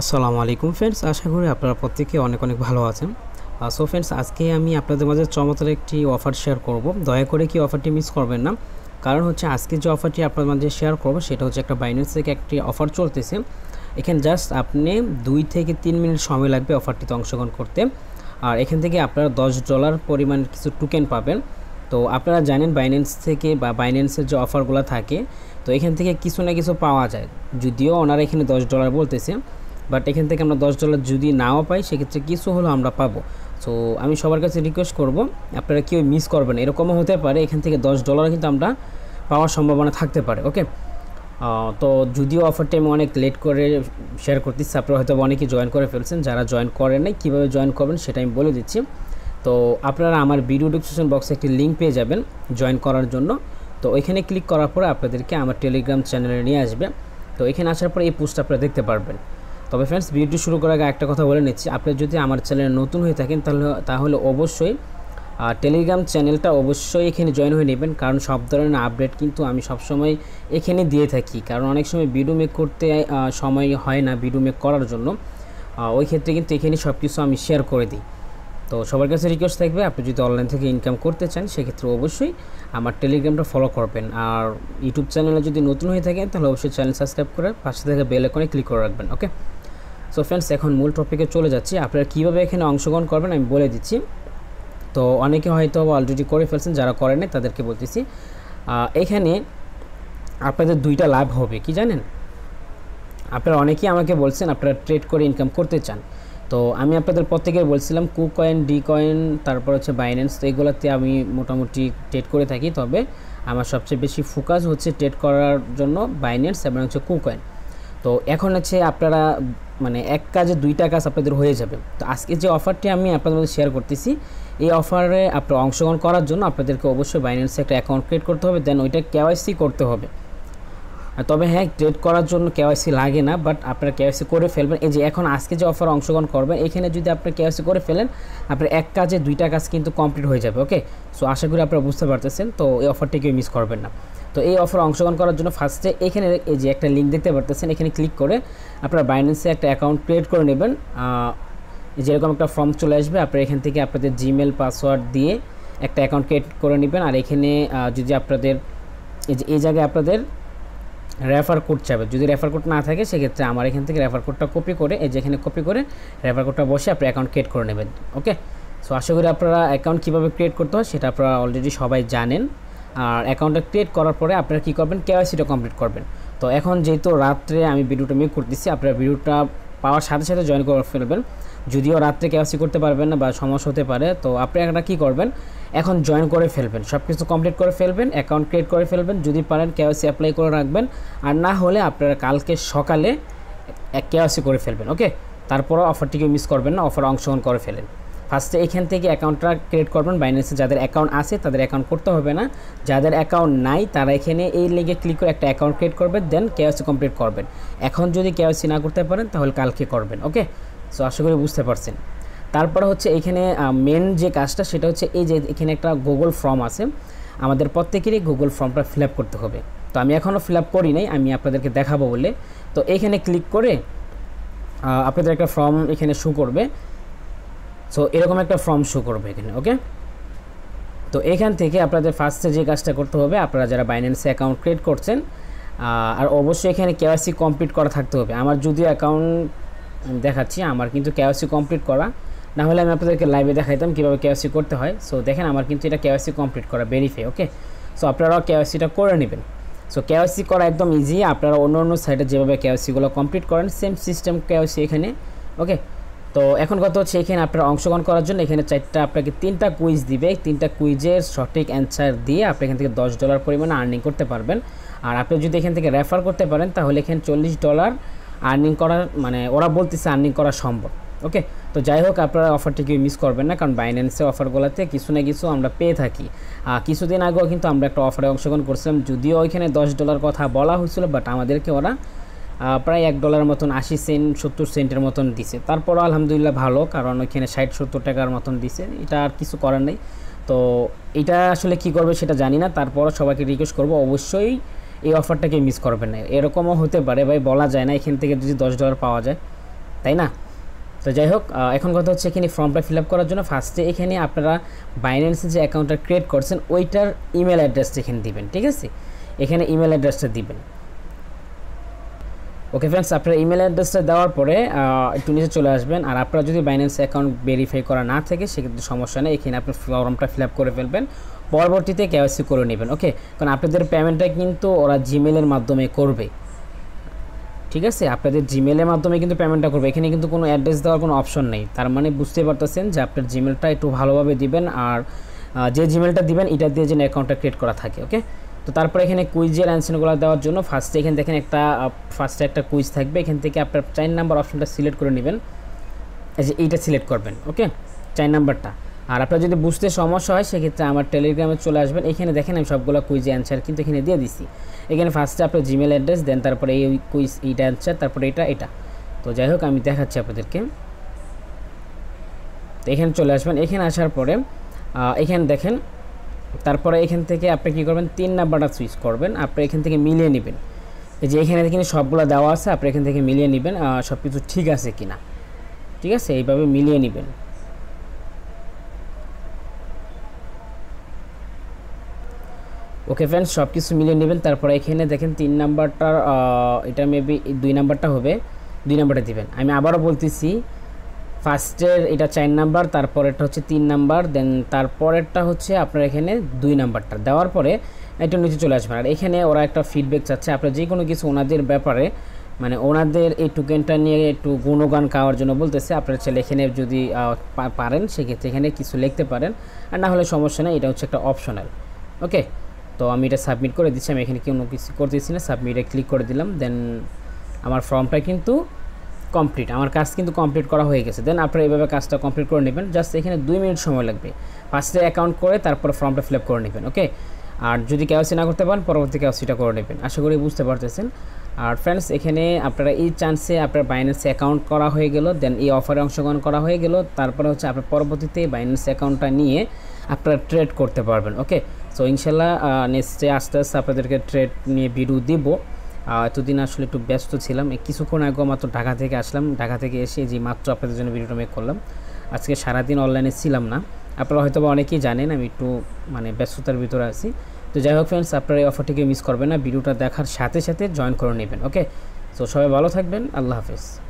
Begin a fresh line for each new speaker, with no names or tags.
আসসালামু আলাইকুম ফ্রেন্ডস আশা করি আপনারা প্রত্যেকে অনেক অনেক ভালো আছেন সো ফ্রেন্ডস আজকে আমি আপনাদের মাঝে চমৎকার একটি অফার শেয়ার করব দয়া করে কি অফারটি মিস করবেন না কারণ হচ্ছে আজকে যে অফারটি আপনাদের মাঝে শেয়ার করব সেটা হচ্ছে একটা বাইন্যান্স থেকে একটি অফার চলতেছে এখানে জাস্ট আপনি দুই থেকে তিন মিনিট সময় লাগবে অফারটিতে অংশগ্রহণ করতে আর এখান থেকে আপনারা দশ ডলার পরিমাণ কিছু টোকেন পাবেন তো আপনারা জানেন বাইন্যান্স থেকে বা বাইন্যান্সের যে অফারগুলো থাকে তো এখান থেকে কিছু না কিছু পাওয়া যায় যদিও ওনারা এখানে দশ ডলার বলতেছে বাট এখান থেকে আমরা দশ ডলার যদি নাও পাই সেক্ষেত্রে কিছু হলো আমরা পাবো সো আমি সবার কাছে রিকোয়েস্ট করব আপনারা কেউ মিস করবেন এরকমও হতে পারে এখান থেকে দশ ডলার কিন্তু আমরা পাওয়ার সম্ভাবনা থাকতে পারে ওকে তো যদিও অফারটি আমি অনেক লেট করে শেয়ার করতেছি আপনারা হয়তো অনেকে জয়েন করে ফেলছেন যারা জয়েন করেন নাই কীভাবে জয়েন করবেন সেটা আমি বলে দিচ্ছি তো আপনারা আমার ভিডিও ডিসক্রিপশন বক্সে একটি লিঙ্ক পেয়ে যাবেন জয়েন করার জন্য তো ওইখানে ক্লিক করার পরে আপনাদেরকে আমার টেলিগ্রাম চ্যানেলে নিয়ে আসবে তো এখানে আসার পর এই পোস্টটা আপনারা দেখতে পারবেন তবে ফ্রেন্ডস ভিডিওটি শুরু করার আগে একটা কথা বলে নিচ্ছি আপনি যদি আমার চ্যানেলে নতুন হয়ে থাকেন তাহলে তাহলে অবশ্যই টেলিগ্রাম চ্যানেলটা অবশ্যই এখানে জয়েন হয়ে নেবেন কারণ সব ধরনের আপডেট কিন্তু আমি সবসময় এখানে দিয়ে থাকি কারণ অনেক সময় ভিডিও মেক করতে সময় হয় না ভিডিও মেক করার জন্য ওই ক্ষেত্রে কিন্তু এখানে সব কিছু আমি শেয়ার করে দিই তো সবার কাছে রিকোয়েস্ট থাকবে আপনি যদি অনলাইন থেকে ইনকাম করতে চান সেক্ষেত্রে অবশ্যই আমার টেলিগ্রামটা ফলো করবেন আর ইউটিউব চ্যানেলে যদি নতুন হয়ে থাকেন তাহলে অবশ্যই চ্যানেল সাবস্ক্রাইব করে পাশে থেকে বেল আইকনে ক্লিক করে রাখবেন ওকে সো ফ্রেন্ডস এখন মূল টপিকে চলে যাচ্ছি আপনারা কীভাবে এখানে অংশগ্রহণ করবেন আমি বলে দিচ্ছি তো অনেকে হয়তো অলরেডি করে ফেলছেন যারা করেনি তাদেরকে বলতেছি এখানে আপনাদের দুইটা লাভ হবে কি জানেন আপনারা অনেকেই আমাকে বলছেন আপনারা ট্রেড করে ইনকাম করতে চান তো আমি আপনাদের প্রত্যেকে বলছিলাম কু কয়েন ডি কয়েন তারপর হচ্ছে বাইন্যান্স তো এগুলোতে আমি মোটামুটি ট্রেড করে থাকি তবে আমার সবচেয়ে বেশি ফোকাস হচ্ছে ট্রেড করার জন্য বাইন্যান্স এবং হচ্ছে কু কয়েন তো এখন হচ্ছে আপনারা মানে এক কাজে দুইটা কাজ আপনাদের হয়ে যাবে তো আজকে যে অফারটি আমি আপনাদের মধ্যে শেয়ার করতেছি এই অফারে আপনার অংশগ্রহণ করার জন্য আপনাদেরকে অবশ্যই বাইন্যান্সে একটা অ্যাকাউন্ট ক্রিয়েট করতে হবে দেন ওইটা কেওয়াইসি করতে হবে তবে হ্যাঁ ট্রেড করার জন্য কেওয়াইসি লাগে না বাট আপনারা কেওয়াইসি করে ফেলবেন এই যে এখন আজকে যে অফার অংশগ্রহণ করবেন এখানে যদি আপনি কেওয়াইসি করে ফেলেন আপনার এক কাজে দুইটা কাজ কিন্তু কমপ্লিট হয়ে যাবে ওকে সো আশা করি আপনারা বুঝতে পারতেছেন তো এই কেউ মিস করবেন না তো এই অফারে অংশগ্রহণ করার জন্য ফার্স্টে এখানে এই যে একটা লিঙ্ক দেখতে পারতেছেন এখানে ক্লিক করে আপনার বাইন্যান্সে একটা অ্যাকাউন্ট ক্রিয়েট করে নেবেন যেরকম একটা ফর্ম চলে আসবে আপনার এখান থেকে আপনাদের জিমেল পাসওয়ার্ড দিয়ে একটা অ্যাকাউন্ট ক্রিয়েট করে নেবেন আর এখানে যদি আপনাদের এই যে এই জায়গায় আপনাদের রেফার কোড চাবে যদি রেফার কোড না থাকে সেক্ষেত্রে আমার এখান থেকে রেফার কোডটা কপি করে এই যে এখানে কপি করে রেফার কোডটা বসে আপনি অ্যাকাউন্ট ক্রিয়েট করে নেবেন ওকে সো আশা করি আপনারা অ্যাকাউন্ট কীভাবে ক্রিয়েট করতে হয় সেটা আপনারা অলরেডি সবাই জানেন আর অ্যাকাউন্টটা ক্রিয়েট করার পরে আপনারা কী করবেন কেওয়াইসিটা কমপ্লিট করবেন তো এখন যেহেতু রাত্রে আমি ভিডিওটা মেক করতেছি আপনারা ভিডিওটা পাওয়ার সাথে সাথে জয়েন করে ফেলবেন যদিও রাত্রে কেওয়াইসি করতে পারবেন না বা সমস্যা হতে পারে তো আপনি একটা কী করবেন এখন জয়েন করে ফেলবেন সব কিছু কমপ্লিট করে ফেলবেন অ্যাকাউন্ট ক্রিয়েট করে ফেলবেন যদি পারেন কেওয়াইসি অ্যাপ্লাই করে রাখবেন আর না হলে আপনারা কালকে সকালে কেওয়াইসি করে ফেলবেন ওকে তারপরও অফারটিকে মিস করবেন না অফার অংশগ্রহণ করে ফেলেন ফার্স্টে এখান থেকে অ্যাকাউন্টটা ক্রিয়েট করবেন বাইন্যান্সে যাদের অ্যাকাউন্ট আছে তাদের অ্যাকাউন্ট করতে হবে না যাদের অ্যাকাউন্ট নাই তারা এখানে এই লিঙ্কে ক্লিক করে একটা অ্যাকাউন্ট ক্রিয়েট করবেন দেন কেওয়াইসি কমপ্লিট করবেন এখন যদি কেওয়াইসি না করতে পারেন তাহলে কালকে করবেন ওকে সো আশা করি বুঝতে পারছেন তারপর হচ্ছে এখানে মেন যে কাজটা সেটা হচ্ছে এই যে এখানে একটা গুগল ফর্ম আছে আমাদের প্রত্যেকেরই গুগল ফর্মটা ফিল করতে হবে তো আমি এখনও ফিল করি নাই আমি আপনাদেরকে দেখাবো বলে তো এখানে ক্লিক করে আপনাদের একটা ফর্ম এখানে শু করবে সো এরকম একটা ফর্ম শো করবে এখানে ওকে তো এখান থেকে আপনাদের ফার্স্টে যে কাজটা করতে হবে আপনারা যারা বাইন্যান্সে অ্যাকাউন্ট ক্রিয়েট করছেন আর অবশ্যই এখানে কেওয়াইসি কমপ্লিট করা থাকতে হবে আমার যদিও অ্যাকাউন্ট দেখাচ্ছি আমার কিন্তু কেওয়াইসি কমপ্লিট করা না হলে আমি আপনাদেরকে লাইভে দেখাইতাম কীভাবে কেওয়াইসি করতে হয় সো দেখেন আমার কিন্তু এটা কেওয়াইসি কমপ্লিট করা ভেরিফাই ওকে সো আপনারাও কেওয়াইসিটা করে নেবেন সো কেওয়াইসি করা একদম ইজি আপনারা অন্য অন্য সাইডে যেভাবে কেওয়াইসিগুলো কমপ্লিট করেন সেম সিস্টেম কেওয়াইসি এখানে ওকে তো এখন কথা হচ্ছে এখানে আপনার অংশগ্রহণ করার জন্য এখানে চারটা আপনাকে তিনটা কুইজ দিবে তিনটা কুইজের সঠিক অ্যান্সার দিয়ে আপনি এখান থেকে দশ ডলার পরিমাণে আর্নিং করতে পারবেন আর আপনি যদি এখান থেকে রেফার করতে পারেন তাহলে এখানে চল্লিশ ডলার আর্নিং করার মানে ওরা বলতেছে আর্নিং করা সম্ভব ওকে তো যাই হোক আপনারা অফারটি কেউ মিস করবেন না কারণ বাইন্যান্সের অফারগুলোতে কিছু না কিছু আমরা পেয়ে থাকি আর কিছুদিন আগেও কিন্তু আমরা একটা অফারে অংশগ্রহণ করছিলাম যদিও ওইখানে দশ ডলার কথা বলা হয়েছিল বাট আমাদেরকে ওরা প্রায় এক ডলার মতন আশি সেন্ট সত্তর সেন্টের মতন দিছে তারপরও আলহামদুলিল্লাহ ভালো কারণ ওইখানে ষাট সত্তর টাকার মতন দিছে এটা আর কিছু করার নেই তো এটা আসলে কি করবে সেটা জানি না তারপরও সবাইকে রিকোয়েস্ট করবো অবশ্যই এই অফারটাকে মিস করবেন না এরকমও হতে পারে ভাই বলা যায় না এখান থেকে যদি দশ ডলার পাওয়া যায় তাই না তো যাই হোক এখন কথা হচ্ছে এখানে ফর্মটা ফিল আপ করার জন্য ফার্স্টে এখানে আপনারা বাইন্যান্সে যে অ্যাকাউন্টটা ক্রিয়েট করছেন ওইটার ইমেল অ্যাড্রেসটা এখানে দিবেন ঠিক আছে এখানে ইমেল অ্যাড্রেসটা দিবেন ওকে ফ্রেন্ডস আপনার ইমেল অ্যাড্রেসটা দেওয়ার পরে একটু নিচে চলে আসবেন আর আপনারা যদি বাইন্যান্স অ্যাকাউন্ট ভেরিফাই করা না থাকে সেক্ষেত্রে সমস্যা নেই এখানে আপনি ফর্মটা ফিল আপ করে ফেলবেন পরবর্তীতে কেওয়াইসি করে নেবেন ওকে কারণ আপনাদের পেমেন্টটা কিন্তু ওরা জিমেলের মাধ্যমে করবে ঠিক আছে আপনাদের জিমেলের মাধ্যমে কিন্তু পেমেন্টটা করবে এখানে কিন্তু কোনো অ্যাড্রেস দেওয়ার কোনো অপশন নেই তার মানে বুঝতে পারতেছেন যে আপনার জিমেলটা একটু ভালোভাবে দিবেন আর যে জিমেলটা দিবেন এটা দিয়ে যেন অ্যাকাউন্টটা ক্রিয়েট করা থাকে ওকে তো তারপরে এখানে কুইজের অ্যান্সারগুলো দেওয়ার জন্য ফার্স্টে এখানে দেখেন একটা ফার্স্টে একটা কুইজ থাকবে এখান থেকে আপনার চাইন নাম্বার অপশনটা সিলেক্ট করে নেবেন যে এইটা সিলেক্ট করবেন ওকে চাইন নাম্বারটা আর আপনার যদি বুঝতে সমস্যা হয় সেক্ষেত্রে আমার টেলিগ্রামে চলে আসবেন এখানে দেখেন আমি সবগুলো কুইজে অ্যান্সার কিন্তু এখানে দিয়ে দিছি এখানে ফার্স্টে আপনার জিমেল অ্যাড্রেস দেন তারপরে এই কুইজ এইটা অ্যান্সার তারপরে এটা এটা তো যাই হোক আমি দেখাচ্ছি আপনাদেরকে তো এখানে চলে আসবেন এখানে আসার পরে এখানে দেখেন তারপরে এখান থেকে আপনি কী করবেন তিন নাম্বারটা সুইচ করবেন আপনি এখান থেকে মিলিয়ে নেবেন যে এখানে কিন্তু সবগুলো দেওয়া আছে আপনি এখান থেকে মিলিয়ে নেবেন সব কিছু ঠিক আছে কি না ঠিক আছে এইভাবে মিলিয়ে নেবেন ওকে ফ্রেন্ডস সব কিছু মিলিয়ে নেবেন তারপরে এখানে দেখেন তিন নাম্বারটার এটা মেবি দুই নাম্বারটা হবে দুই নাম্বারটা দিবেন আমি আবারও বলতেছি ফার্স্টের এটা চার নাম্বার তারপরেরটা হচ্ছে তিন নাম্বার দেন তারপরেরটা হচ্ছে আপনার এখানে দুই নাম্বারটা দেওয়ার পরে একটু নিচে চলে আসবেন আর এখানে ওরা একটা ফিডব্যাক চাচ্ছে আপনার যে কোনো কিছু ওনাদের ব্যাপারে মানে ওনাদের এই টুকেনটা নিয়ে একটু গুণগান খাওয়ার জন্য বলতেছে আপনার ছেলে এখানে যদি পারেন সেক্ষেত্রে এখানে কিছু লিখতে পারেন আর না হলে সমস্যা নেই এটা হচ্ছে একটা অপশনাল ওকে তো আমি এটা সাবমিট করে দিচ্ছি আমি এখানে কোনো কিছু করতেছি না সাবমিটে ক্লিক করে দিলাম দেন আমার ফর্মটা কিন্তু কমপ্লিট আমার কাজ কিন্তু কমপ্লিট করা হয়ে গেছে দেন আপনারা এইভাবে কাজটা কমপ্লিট করে নেবেন জাস্ট এখানে দুই মিনিট সময় লাগবে ফার্স্টে অ্যাকাউন্ট করে তারপর ফর্মটা ফিল আপ করে নেবেন ওকে আর যদি কেওসি না করতে পারেন পরবর্তী কেওসিটা করে নেবেন আশা করি বুঝতে পারতেছেন আর ফ্রেন্ডস এখানে আপনারা এই চান্সে আপনার বাইন্যান্সে অ্যাকাউন্ট করা হয়ে গেল দেন এই অফারে অংশগ্রহণ করা হয়ে গেল তারপরে হচ্ছে আপনার পরবর্তীতে বাইন্যান্স অ্যাকাউন্টটা নিয়ে আপনারা ট্রেড করতে পারবেন ওকে সো ইনশাল্লাহ নেক্সটে আস্তে আস্তে আপনাদেরকে ট্রেড নিয়ে ভিডিও দিব এতদিন আসলে একটু ব্যস্ত ছিলাম কিছুক্ষণ আগে মাত্র ঢাকা থেকে আসলাম ঢাকা থেকে এসে যে মাত্র আপনাদের জন্য ভিডিওটা মেক করলাম আজকে সারাদিন অনলাইনে ছিলাম না আপনারা হয়তো বা অনেকেই জানেন আমি একটু মানে ব্যস্ততার ভিতরে আছি তো যাই হোক ফ্রেন্ডস আপনারা এই অফারটিকে মিস করবেন না ভিডিওটা দেখার সাথে সাথে জয়েন করে নেবেন ওকে তো সবাই ভালো থাকবেন আল্লাহ হাফেজ